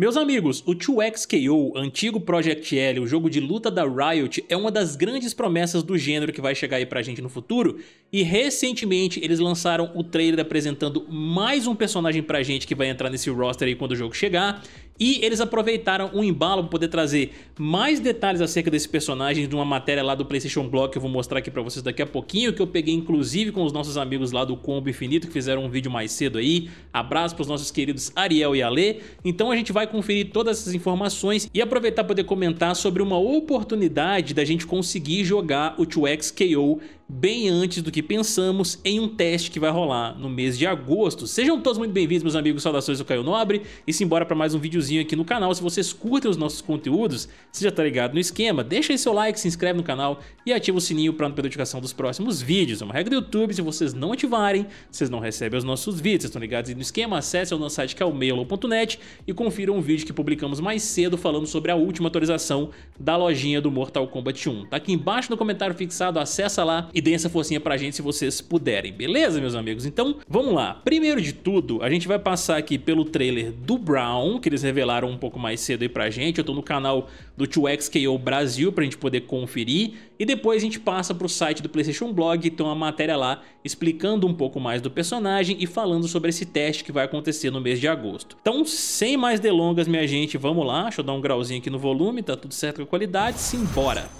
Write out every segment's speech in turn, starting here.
Meus amigos, o 2XKO, antigo Project L, o jogo de luta da Riot, é uma das grandes promessas do gênero que vai chegar aí pra gente no futuro, e recentemente eles lançaram o trailer apresentando mais um personagem pra gente que vai entrar nesse roster aí quando o jogo chegar, e eles aproveitaram um embalo para poder trazer mais detalhes acerca desse personagem de uma matéria lá do PlayStation Blog que eu vou mostrar aqui para vocês daqui a pouquinho, que eu peguei inclusive com os nossos amigos lá do Combo Infinito que fizeram um vídeo mais cedo aí. Abraço para os nossos queridos Ariel e Ale. Então a gente vai conferir todas essas informações e aproveitar para poder comentar sobre uma oportunidade da gente conseguir jogar o 2 xko bem antes do que pensamos em um teste que vai rolar no mês de agosto. Sejam todos muito bem-vindos, meus amigos, saudações do Caio Nobre e simbora para mais um videozinho aqui no canal. Se vocês curtem os nossos conteúdos, você já tá ligado no esquema, deixa aí seu like, se inscreve no canal e ativa o sininho para não perder notificação dos próximos vídeos. É uma regra do YouTube, se vocês não ativarem, vocês não recebem os nossos vídeos, vocês estão ligados aí no esquema, acesse o nosso site que é o mailow.net e confiram um vídeo que publicamos mais cedo falando sobre a última atualização da lojinha do Mortal Kombat 1. Tá aqui embaixo no comentário fixado, acessa lá e e deem essa forcinha pra gente se vocês puderem, beleza, meus amigos? Então, vamos lá. Primeiro de tudo, a gente vai passar aqui pelo trailer do Brown, que eles revelaram um pouco mais cedo aí pra gente. Eu tô no canal do 2XKO Brasil pra gente poder conferir. E depois a gente passa pro site do PlayStation Blog, tem uma matéria lá explicando um pouco mais do personagem e falando sobre esse teste que vai acontecer no mês de agosto. Então, sem mais delongas, minha gente, vamos lá. Deixa eu dar um grauzinho aqui no volume, tá tudo certo com a qualidade, simbora!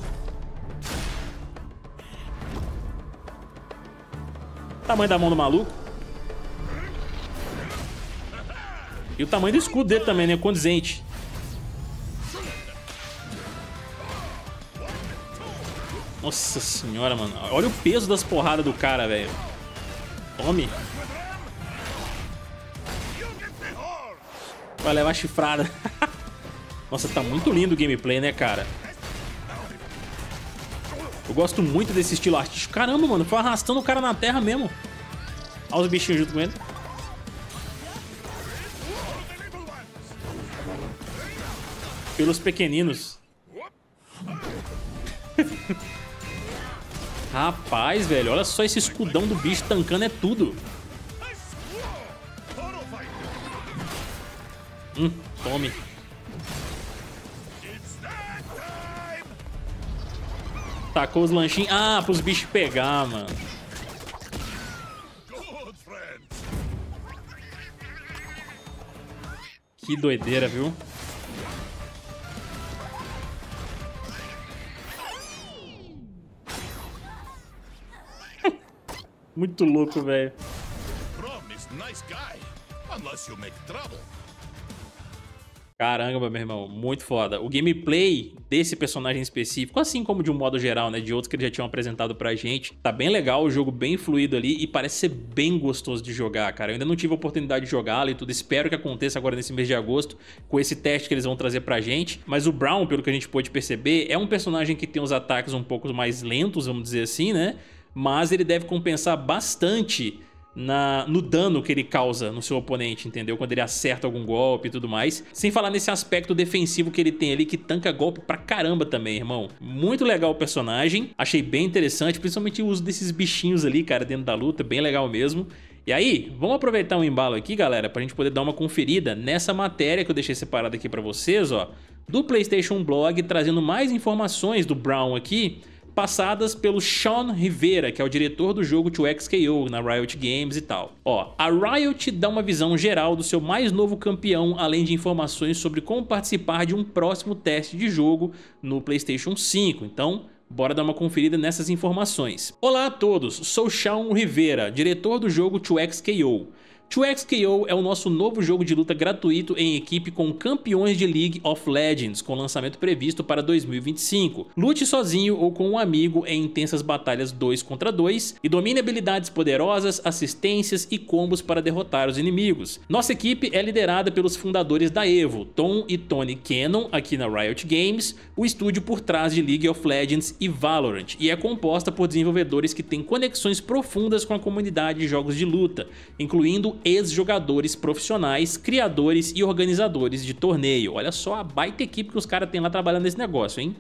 Tamanho da mão do maluco. E o tamanho do escudo dele também, né? Condizente. Nossa senhora, mano. Olha o peso das porradas do cara, velho. Tome. Vai levar chifrada. Nossa, tá muito lindo o gameplay, né, cara? Eu gosto muito desse estilo artístico. Caramba, mano, foi arrastando o cara na terra mesmo. Olha os bichinhos junto com ele. Pelos pequeninos. Rapaz, velho, olha só esse escudão do bicho tancando é tudo. Hum, tome. Tacou os lanchinhos. Ah, pros bichos pegar, mano. Que doideira, viu? Muito louco, velho. Promise, nice guy. Unless you make trouble. Caramba, meu irmão, muito foda. O gameplay desse personagem específico, assim como de um modo geral, né, de outros que eles já tinham apresentado pra gente, tá bem legal, o jogo bem fluido ali e parece ser bem gostoso de jogar, cara. Eu ainda não tive a oportunidade de jogá-lo e tudo, espero que aconteça agora nesse mês de agosto com esse teste que eles vão trazer pra gente, mas o Brown, pelo que a gente pôde perceber, é um personagem que tem os ataques um pouco mais lentos, vamos dizer assim, né, mas ele deve compensar bastante na, no dano que ele causa no seu oponente, entendeu? Quando ele acerta algum golpe e tudo mais. Sem falar nesse aspecto defensivo que ele tem ali, que tanca golpe pra caramba também, irmão. Muito legal o personagem, achei bem interessante, principalmente o uso desses bichinhos ali, cara, dentro da luta, bem legal mesmo. E aí, vamos aproveitar um embalo aqui, galera, pra gente poder dar uma conferida nessa matéria que eu deixei separada aqui pra vocês, ó, do Playstation Blog, trazendo mais informações do Brown aqui, passadas pelo Sean Rivera, que é o diretor do jogo 2XKO na Riot Games e tal. Ó, a Riot dá uma visão geral do seu mais novo campeão, além de informações sobre como participar de um próximo teste de jogo no PlayStation 5. Então, Bora dar uma conferida nessas informações. Olá a todos, sou Shawn Rivera, diretor do jogo 2XKO. 2XKO é o nosso novo jogo de luta gratuito em equipe com campeões de League of Legends, com lançamento previsto para 2025. Lute sozinho ou com um amigo em intensas batalhas 2 contra 2 e domine habilidades poderosas, assistências e combos para derrotar os inimigos. Nossa equipe é liderada pelos fundadores da EVO, Tom e Tony Cannon, aqui na Riot Games, o estúdio por trás de League of Legends e Valorant, e é composta por desenvolvedores que têm conexões profundas com a comunidade de jogos de luta, incluindo ex-jogadores profissionais, criadores e organizadores de torneio. Olha só a baita equipe que os caras têm lá trabalhando nesse negócio, hein?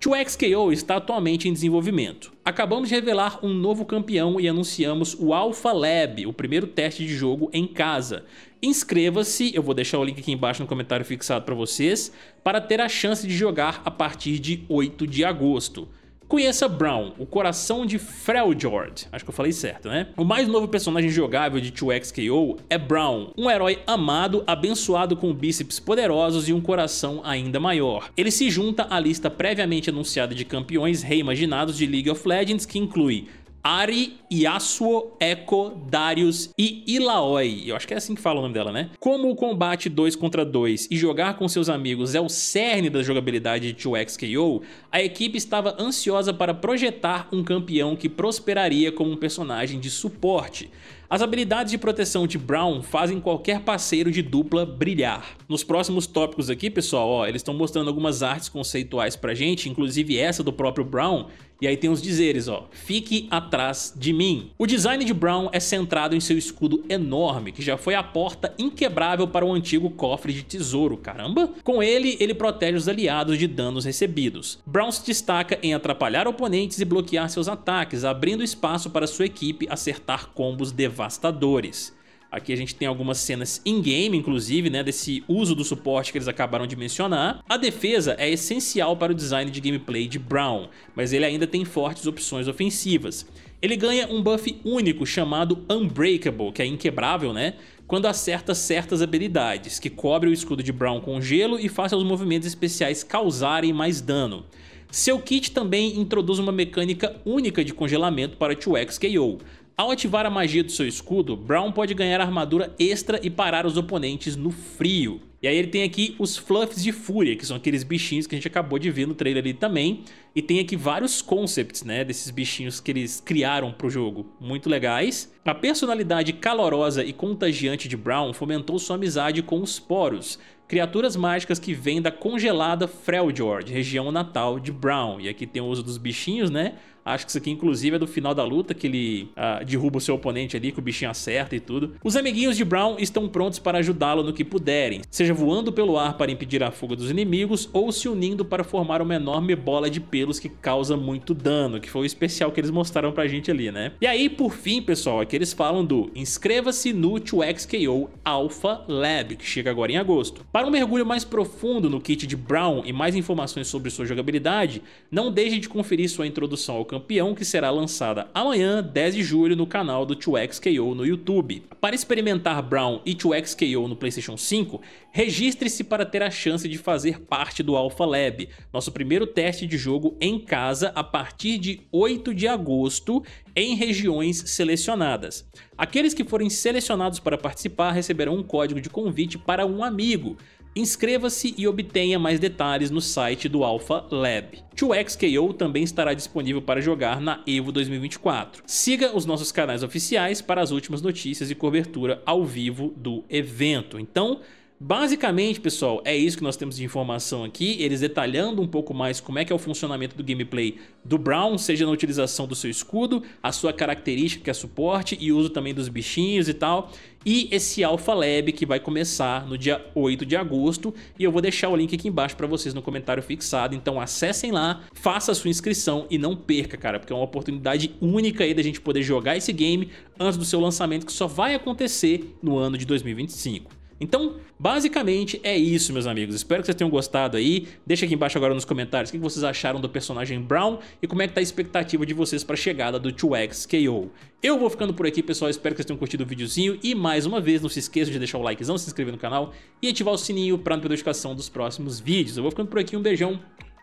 2XKO está atualmente em desenvolvimento. Acabamos de revelar um novo campeão e anunciamos o Alpha Lab, o primeiro teste de jogo em casa. Inscreva-se, eu vou deixar o link aqui embaixo no comentário fixado para vocês, para ter a chance de jogar a partir de 8 de agosto. Conheça Brown, o coração de Freljord. Acho que eu falei certo, né? O mais novo personagem jogável de 2XKO é Brown, um herói amado, abençoado com bíceps poderosos e um coração ainda maior. Ele se junta à lista previamente anunciada de campeões reimaginados de League of Legends, que inclui Ari, Yasuo, Echo, Darius e Ilaoi. Eu acho que é assim que fala o nome dela, né? Como o combate 2 contra 2 e jogar com seus amigos é o cerne da jogabilidade de 2xKO, a equipe estava ansiosa para projetar um campeão que prosperaria como um personagem de suporte. As habilidades de proteção de Brown fazem qualquer parceiro de dupla brilhar. Nos próximos tópicos aqui, pessoal, ó, eles estão mostrando algumas artes conceituais pra gente, inclusive essa do próprio Brown, e aí tem os dizeres, ó, fique atrás de mim. O design de Brown é centrado em seu escudo enorme, que já foi a porta inquebrável para o antigo cofre de tesouro, caramba. Com ele, ele protege os aliados de danos recebidos. Brown se destaca em atrapalhar oponentes e bloquear seus ataques, abrindo espaço para sua equipe acertar combos devastadores devastadores. Aqui a gente tem algumas cenas in-game, inclusive, né, desse uso do suporte que eles acabaram de mencionar. A defesa é essencial para o design de gameplay de Brown, mas ele ainda tem fortes opções ofensivas. Ele ganha um buff único chamado Unbreakable, que é inquebrável, né? Quando acerta certas habilidades, que cobre o escudo de Brown com gelo e faz seus movimentos especiais causarem mais dano. Seu kit também introduz uma mecânica única de congelamento para 2 xko ao ativar a magia do seu escudo, Brown pode ganhar armadura extra e parar os oponentes no frio. E aí ele tem aqui os Fluffs de Fúria, que são aqueles bichinhos que a gente acabou de ver no trailer ali também. E tem aqui vários concepts, né, desses bichinhos que eles criaram pro jogo, muito legais. A personalidade calorosa e contagiante de Brown fomentou sua amizade com os Poros, criaturas mágicas que vêm da congelada Freljord, região natal de Brown. E aqui tem o uso dos bichinhos, né, Acho que isso aqui, inclusive, é do final da luta, que ele uh, derruba o seu oponente ali, que o bichinho acerta e tudo. Os amiguinhos de Brown estão prontos para ajudá-lo no que puderem, seja voando pelo ar para impedir a fuga dos inimigos ou se unindo para formar uma enorme bola de pelos que causa muito dano, que foi o especial que eles mostraram pra gente ali, né? E aí, por fim, pessoal, é que eles falam do inscreva-se no 2XKO Alpha Lab, que chega agora em agosto. Para um mergulho mais profundo no kit de Brown e mais informações sobre sua jogabilidade, não deixe de conferir sua introdução ao campo Campeão, que será lançada amanhã, 10 de julho, no canal do 2XKO no YouTube. Para experimentar Brown e 2XKO no PlayStation 5, registre-se para ter a chance de fazer parte do Alpha Lab, nosso primeiro teste de jogo em casa a partir de 8 de agosto em regiões selecionadas. Aqueles que forem selecionados para participar receberão um código de convite para um amigo. Inscreva-se e obtenha mais detalhes no site do Alpha Lab. 2xKO também estará disponível para jogar na EVO 2024. Siga os nossos canais oficiais para as últimas notícias e cobertura ao vivo do evento. Então, Basicamente, pessoal, é isso que nós temos de informação aqui, eles detalhando um pouco mais como é que é o funcionamento do gameplay do Brown, seja na utilização do seu escudo, a sua característica que é suporte e uso também dos bichinhos e tal, e esse Alpha Lab que vai começar no dia 8 de agosto e eu vou deixar o link aqui embaixo para vocês no comentário fixado, então acessem lá, faça a sua inscrição e não perca, cara, porque é uma oportunidade única aí da gente poder jogar esse game antes do seu lançamento que só vai acontecer no ano de 2025. Então, basicamente é isso, meus amigos. Espero que vocês tenham gostado aí. Deixa aqui embaixo agora nos comentários o que vocês acharam do personagem Brown e como é que tá a expectativa de vocês para a chegada do 2X KO. Eu vou ficando por aqui, pessoal. Espero que vocês tenham curtido o videozinho. E mais uma vez, não se esqueça de deixar o likezão, se inscrever no canal e ativar o sininho para não perder notificação dos próximos vídeos. Eu vou ficando por aqui. Um beijão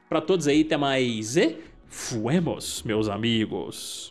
para todos aí. Até mais e fuemos, meus amigos.